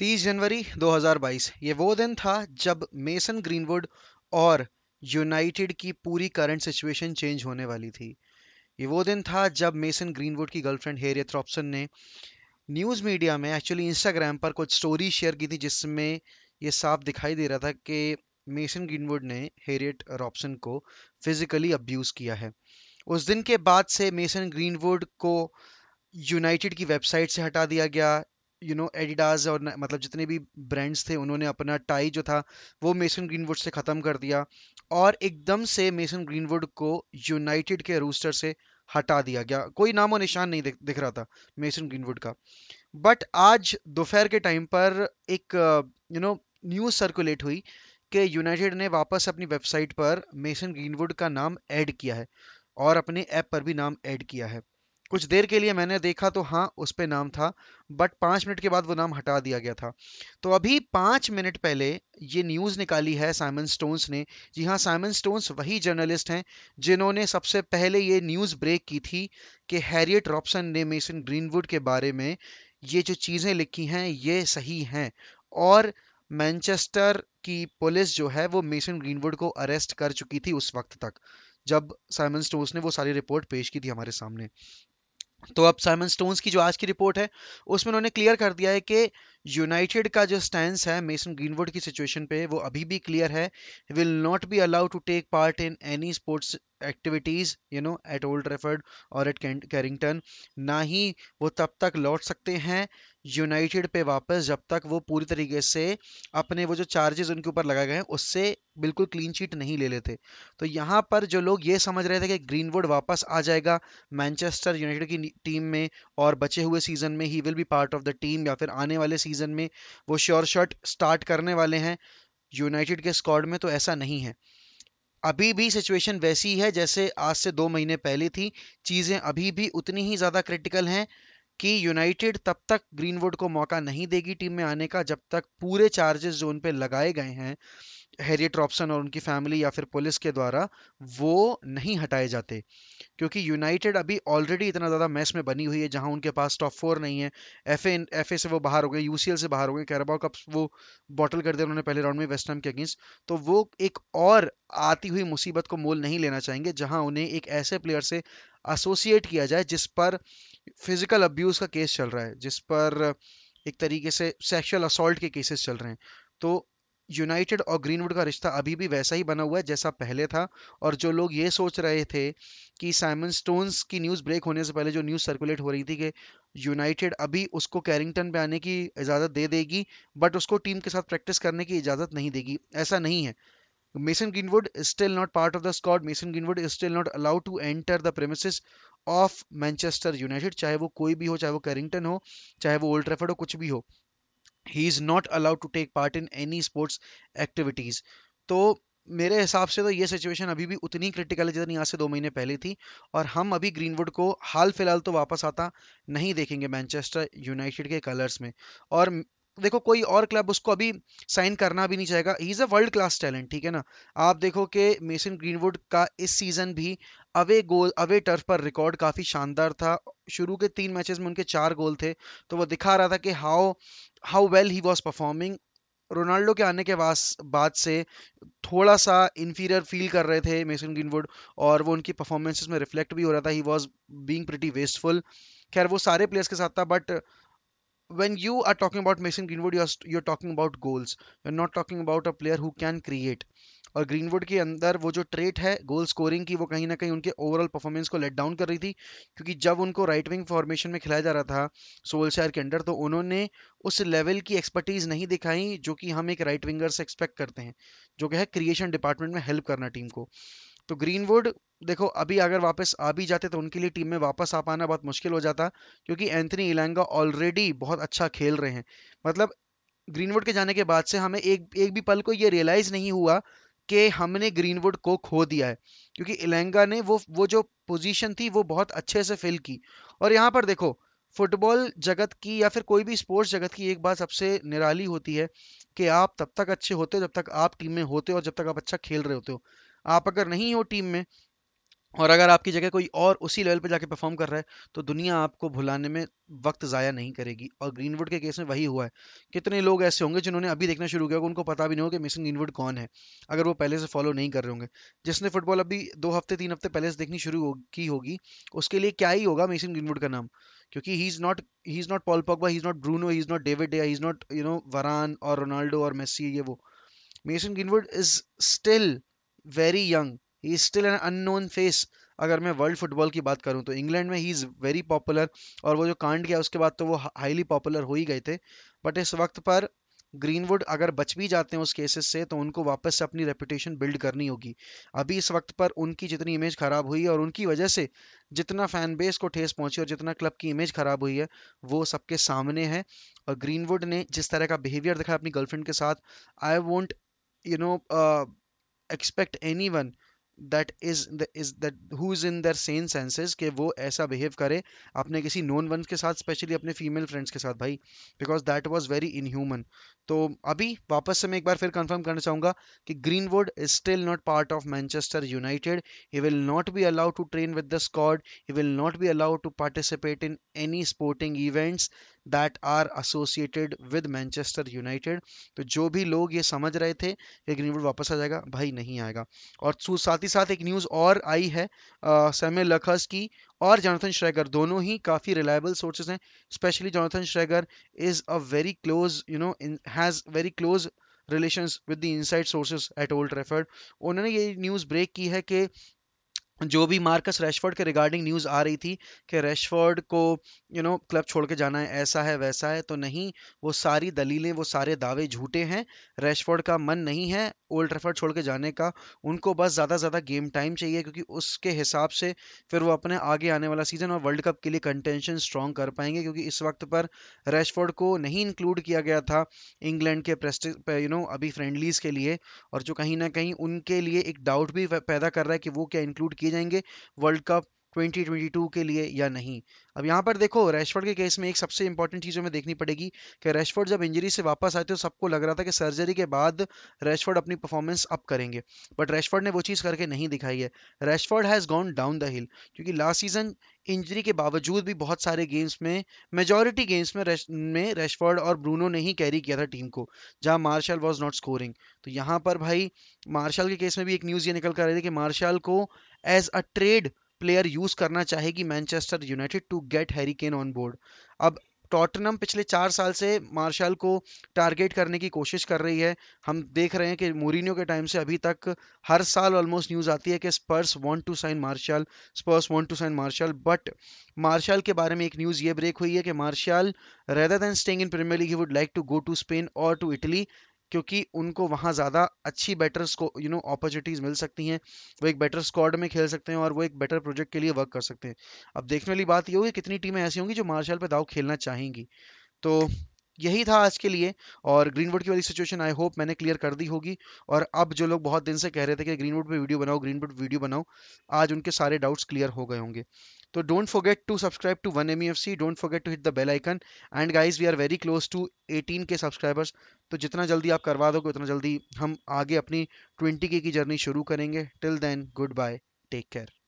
30 जनवरी 2022 ये वो दिन था जब मेसन ग्रीनवुड और यूनाइटेड की पूरी करंट सिचुएशन चेंज होने वाली थी ये वो दिन था जब मेसन ग्रीनवुड की गर्लफ्रेंड हेरियत रॉबसन ने न्यूज़ मीडिया में एक्चुअली इंस्टाग्राम पर कुछ स्टोरी शेयर की थी जिसमें ये साफ दिखाई दे रहा था कि मेसन ग्रीनवुड ने हेरियट रॉप्सन को फिजिकली अब्यूज़ किया है उस दिन के बाद से मेसन ग्रीनवुड को यूनाइटेड की वेबसाइट से हटा दिया गया यू नो एडिडास और मतलब जितने भी ब्रांड्स थे उन्होंने अपना टाई जो था वो मेसन ग्रीनवुड से ख़त्म कर दिया और एकदम से मेसन ग्रीनवुड को यूनाइटेड के रूस्टर से हटा दिया गया कोई नाम और निशान नहीं दिख, दिख रहा था मेसन ग्रीनवुड का बट आज दोपहर के टाइम पर एक यू नो न्यूज़ सर्कुलेट हुई कि यूनाइटेड ने वापस अपनी वेबसाइट पर मेसन ग्रीनवुड का नाम ऐड किया है और अपने ऐप पर भी नाम ऐड किया है कुछ देर के लिए मैंने देखा तो हाँ उस पर नाम था बट पाँच मिनट के बाद वो नाम हटा दिया गया था तो अभी पाँच मिनट पहले ये न्यूज़ निकाली है साइमन स्टोन्स ने जी हाँ साइमन स्टोन्स वही जर्नलिस्ट हैं जिन्होंने सबसे पहले ये न्यूज़ ब्रेक की थी कि हैरियट रॉबसन ने मेसन ग्रीनवुड के बारे में ये जो चीज़ें लिखी हैं ये सही हैं और मैनचेस्टर की पुलिस जो है वो मेसन ग्रीनवुड को अरेस्ट कर चुकी थी उस वक्त तक जब साइमन स्टोन्स ने वो सारी रिपोर्ट पेश की थी हमारे सामने तो अब साइमन स्टोन्स की जो आज की रिपोर्ट है उसमें उन्होंने क्लियर कर दिया है कि यूनाइटेड का जो स्टैंड है मेसन ग्रीनवुड की सिचुएशन पे वो अभी भी क्लियर है will not be allowed to take part in any sports activities you know at Old Trafford और एट कैरिंगटन ना ही वो तब तक लौट सकते हैं यूनाइटेड पे वापस जब तक वो पूरी तरीके से अपने वो जो चार्जेस उनके ऊपर लगाए गए हैं उससे बिल्कुल क्लीन चीट नहीं ले लेते तो यहाँ पर जो लोग ये समझ रहे थे कि ग्रीनवुड वापस आ जाएगा मैनचेस्टर यूनाइटेड की टीम में और बचे हुए सीजन में ही will be part of the team या फिर आने वाले सीजन में वो श्योर शॉट स्टार्ट करने वाले हैं यूनाइटेड के स्कॉड में तो ऐसा नहीं है अभी भी सिचुएशन वैसी है जैसे आज से दो महीने पहले थी चीज़ें अभी भी उतनी ही ज़्यादा क्रिटिकल हैं कि यूनाइटेड तब तक ग्रीनवुड को मौका नहीं देगी टीम में आने का जब तक पूरे चार्जेस जो उन लगाए गए हैं हैरियट रॉबसन और उनकी फैमिली या फिर पुलिस के द्वारा वो नहीं हटाए जाते क्योंकि यूनाइटेड अभी ऑलरेडी इतना ज़्यादा मैस में बनी हुई है जहां उनके पास टॉप फोर नहीं है एफ एफ से वो बाहर हो गए यूसीएल से बाहर हो गए कैरबाओ कप वो बॉटल कर दिया उन्होंने पहले राउंड में वेस्टर्न के अगेंस्ट तो वो एक और आती हुई मुसीबत को मोल नहीं लेना चाहेंगे जहां उन्हें एक ऐसे प्लेयर से एसोसिएट किया जाए जिस पर फिजिकल अब्यूज का केस चल रहा है जिस पर एक तरीके से सेक्सुअल असोल्ट के केसेस चल रहे हैं तो यूनाइटेड और ग्रीनवुड का रिश्ता अभी भी वैसा ही बना हुआ है जैसा पहले था और जो लोग ये सोच रहे थे कि साइमन स्टोन्स की न्यूज़ ब्रेक होने से पहले जो न्यूज़ सर्कुलेट हो रही थी कि यूनाइटेड अभी उसको कैरिंगटन पे आने की इजाज़त दे देगी बट उसको टीम के साथ प्रैक्टिस करने की इजाज़त नहीं देगी ऐसा नहीं है Mason Greenwood is still not part of the squad. Mason Greenwood is still not allowed to enter the premises of Manchester United. चाहे वो कोई भी हो चाहे वो कैरिंगटन हो चाहे वो ओल्ड ट्रेफर्ड हो कुछ भी हो he is not allowed to take part in any sports activities तो मेरे हिसाब से तो ये सिचुएशन अभी भी उतनी क्रिटिकल है जितनी आज से दो महीने पहले थी और हम अभी ग्रीनवुड को हाल फिलहाल तो वापस आता नहीं देखेंगे मैनचेस्टर यूनाइटेड के कलर्स में और देखो कोई और क्लब उसको अभी साइन करना भी नहीं चाहेगा he is a world class talent ठीक है ना आप देखो कि मेसन ग्रीनवुड का इस सीज़न भी अवे गोल अवे टर्फ पर रिकॉर्ड काफ़ी शानदार था शुरू के तीन मैचेस में उनके चार गोल थे तो वो दिखा रहा था कि how how well he was performing Ronaldo के आने के बाद से थोड़ा सा इन्फीरियर फील कर रहे थे मेसन ग्रीनवुड और वो उनकी परफॉर्मेंसेस में रिफ्लेक्ट भी हो रहा था he was being pretty wasteful खैर वो सारे प्लेयर्स के साथ था but when you are talking about Mason Greenwood, you're you're talking about goals. You're not talking about a player who can create. और ग्रीनवुड के अंदर वो जो ट्रेट है गोल स्कोरिंग की वो कहीं ना कहीं उनके ओवरऑल परफॉर्मेंस को लेट डाउन कर रही थी क्योंकि जब उनको राइट विंग फॉर्मेशन में खिलाया जा रहा था सोलशायर के अंडर तो उन्होंने उस लेवल की एक्सपर्टीज नहीं दिखाई जो कि हम एक राइट विंगर से एक्सपेक्ट करते हैं जो कि है क्रिएशन डिपार्टमेंट में हेल्प करना टीम को तो ग्रीनवुड देखो अभी अगर वापस आ भी जाते तो उनके लिए टीम में वापस आ पाना बहुत मुश्किल हो जाता क्योंकि एंथनी इलांगा ऑलरेडी बहुत अच्छा खेल रहे हैं मतलब ग्रीनवुड के जाने के बाद से हमें एक एक भी पल को ये रियलाइज नहीं हुआ कि हमने ग्रीनवुड को खो दिया है क्योंकि इलेंगा ने वो वो जो पोजीशन थी वो बहुत अच्छे से फिल की और यहाँ पर देखो फुटबॉल जगत की या फिर कोई भी स्पोर्ट्स जगत की एक बात सबसे निराली होती है कि आप तब तक अच्छे होते हो जब तक आप टीम में होते हो और जब तक आप अच्छा खेल रहे होते हो आप अगर नहीं हो टीम में और अगर आपकी जगह कोई और उसी लेवल पे जाके परफॉर्म कर रहा है तो दुनिया आपको भुलाने में वक्त ज़ाया नहीं करेगी और ग्रीनवुड के केस में वही हुआ है कितने लोग ऐसे होंगे जिन्होंने अभी देखना शुरू किया उनको पता भी नहीं होगा कि मिसिंग ग्रीनवुड कौन है अगर वो पहले से फॉलो नहीं कर रहे होंगे जिसने फुटबॉल अभी दो हफ्ते तीन हफ्ते पहले से देखनी शुरू हो, की होगी उसके लिए क्या ही होगा मिसिंग ग्रीनवुड का नाम क्योंकि he is not he is not Paul Pogba he is not Bruno he is not David he is not you know Varane और रोनाल्डो और मेसी ये वो Mason Greenwood is still very young he is still an unknown face अगर मैं world football की बात करूं तो इंग्लैंड में ही इज़ वेरी पॉपुलर और वो जो कांड गया उसके बाद तो वो हाईली पॉपुलर हो ही गए थे बट इस वक्त पर ग्रीनवुड अगर बच भी जाते हैं उस केसेस से तो उनको वापस से अपनी रेपुटेशन बिल्ड करनी होगी अभी इस वक्त पर उनकी जितनी इमेज खराब हुई है और उनकी वजह से जितना फैन बेस को ठेस पहुंची और जितना क्लब की इमेज खराब हुई है वो सबके सामने है और ग्रीनवुड ने जिस तरह का बिहेवियर दिखाया अपनी गर्लफ्रेंड के साथ I won't you know expect anyone that is is that who is in the same senses के वो ऐसा बिहेव करे अपने किसी नॉन वंस के साथ स्पेशली अपने फीमेल फ्रेंड्स के साथ भाई because that was very inhuman तो अभी वापस से मैं एक बार फिर कंफर्म करना चाहूँगा कि Greenwood is still not part of Manchester United he will not be allowed to train with the squad he will not be allowed to participate in any sporting events that are associated with Manchester United तो जो भी लोग ये समझ रहे थे कि greenwood वापस आ जाएगा भाई नहीं आएगा और साथ ही साथ एक न्यूज़ और आई है सैम्यूल लखस की और जॉनथन श्रेगर दोनों ही काफ़ी रिलायबल सोर्सेज हैं specially Jonathan Shrager is a very close you know has very close relation with the inside sources at Old Trafford उन्होंने ये न्यूज़ ब्रेक की है कि जो भी मार्कस रैशफोर्ड के रिगार्डिंग न्यूज़ आ रही थी कि रैशफोर्ड को यू नो क्लब छोड़ के जाना है ऐसा है वैसा है तो नहीं वो सारी दलीलें वो सारे दावे झूठे हैं रैशफोर्ड का मन नहीं है ओल्ड ट्रेफर्ड छोड़ के जाने का उनको बस ज़्यादा से ज़्यादा गेम टाइम चाहिए क्योंकि उसके हिसाब से फिर वो अपने आगे आने वाला सीज़न और वर्ल्ड कप के लिए कंटेंशन स्ट्रॉन्ग कर पाएंगे क्योंकि इस वक्त पर रैशफोर्ड को नहीं इंक्लूड किया गया था इंग्लैंड के प्रेस्ट यू नो अभी फ्रेंडलीज़ के लिए और जो कहीं ना कहीं उनके लिए एक डाउट भी पैदा कर रहा है कि वो क्या इंक्लूड किए जाएंगे वर्ल्ड कप 2022 के लिए या नहीं अब यहाँ पर देखो रेशफर्ड के केस में एक सबसे इंपॉर्टेंट चीज़ हमें देखनी पड़ेगी कि रैशफोर्ड जब इंजरी से वापस आए थे तो सबको लग रहा था कि सर्जरी के बाद रैशफोर्ड अपनी परफॉर्मेंस अप करेंगे बट रैशफोर्ड ने वो चीज़ करके नहीं दिखाई है Rashford has gone down the hill क्योंकि लास्ट सीजन इंजरी के बावजूद भी बहुत सारे गेम्स में मेजोरिटी गेम्स में रेश, में रैशफोर्ड और ब्रूनो ने ही कैरी किया था टीम को जहाँ मार्शल वॉज नॉट स्कोरिंग तो यहाँ पर भाई मार्शल के केस में भी एक न्यूज़ ये निकल कर रही थी कि मार्शल को as a trade player use करना चाहेगी Manchester United to get Harry Kane on board अब टॉटनम पिछले चार साल से मार्शल को टारगेट करने की कोशिश कर रही है हम देख रहे हैं कि मोरिनियो के टाइम से अभी तक हर साल ऑलमोस्ट न्यूज़ आती है कि Spurs want to sign Martial Spurs want to sign Martial but Martial के बारे में एक न्यूज़ ये ब्रेक हुई है कि Martial rather than staying in Premier League he would like to go to Spain और टू इटली क्योंकि उनको वहाँ ज़्यादा अच्छी बेटर यू नो अपॉर्चुनिटीज़ मिल सकती हैं वो एक बेटर स्क्वाड में खेल सकते हैं और वो एक बेटर प्रोजेक्ट के लिए वर्क कर सकते हैं अब देखने वाली बात ये होगी कितनी टीमें ऐसी होंगी जो मार्शल पे दाव खेलना चाहेंगी तो यही था आज के लिए और ग्रीनवुड की वाली सिचुएशन आई होप मैंने क्लियर कर दी होगी और अब जो लोग बहुत दिन से कह रहे थे कि ग्रीनवुड पे वीडियो बनाओ ग्रीनवुड वीडियो बनाओ आज उनके सारे डाउट्स क्लियर हो गए होंगे तो don't forget to subscribe to one M don't forget to hit the bell icon and guys we are very close to eighteen K subscribers तो जितना जल्दी आप करवा दोगे उतना जल्दी हम आगे अपनी ट्वेंटी के की जर्नी शुरू करेंगे till then goodbye take care